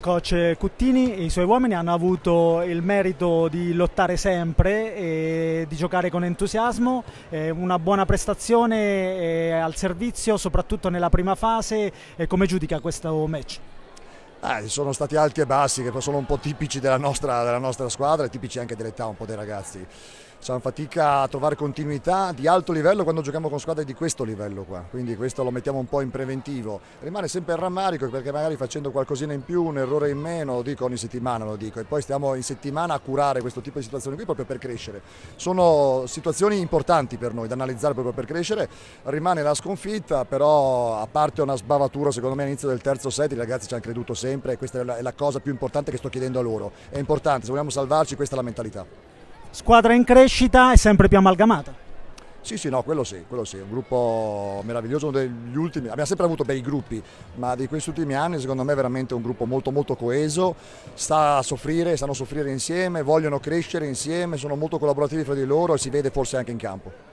Coach Cuttini e i suoi uomini hanno avuto il merito di lottare sempre e di giocare con entusiasmo, eh, una buona prestazione eh, al servizio soprattutto nella prima fase, come giudica questo match? Eh, sono stati alti e bassi che sono un po' tipici della nostra, della nostra squadra e tipici anche dell'età un po' dei ragazzi. Facciamo fatica a trovare continuità di alto livello quando giochiamo con squadre di questo livello qua, quindi questo lo mettiamo un po' in preventivo. Rimane sempre il rammarico perché magari facendo qualcosina in più, un errore in meno, lo dico ogni settimana, lo dico, e poi stiamo in settimana a curare questo tipo di situazioni qui proprio per crescere. Sono situazioni importanti per noi da analizzare proprio per crescere, rimane la sconfitta, però a parte una sbavatura secondo me all'inizio del terzo set i ragazzi ci hanno creduto sempre sempre, questa è la, è la cosa più importante che sto chiedendo a loro. È importante, se vogliamo salvarci questa è la mentalità. Squadra in crescita e sempre più amalgamata. Sì, sì, no, quello sì, quello sì, un gruppo meraviglioso, uno degli ultimi, abbiamo sempre avuto bei gruppi, ma di questi ultimi anni secondo me è veramente un gruppo molto molto coeso, sta a soffrire, stanno a soffrire insieme, vogliono crescere insieme, sono molto collaborativi fra di loro e si vede forse anche in campo.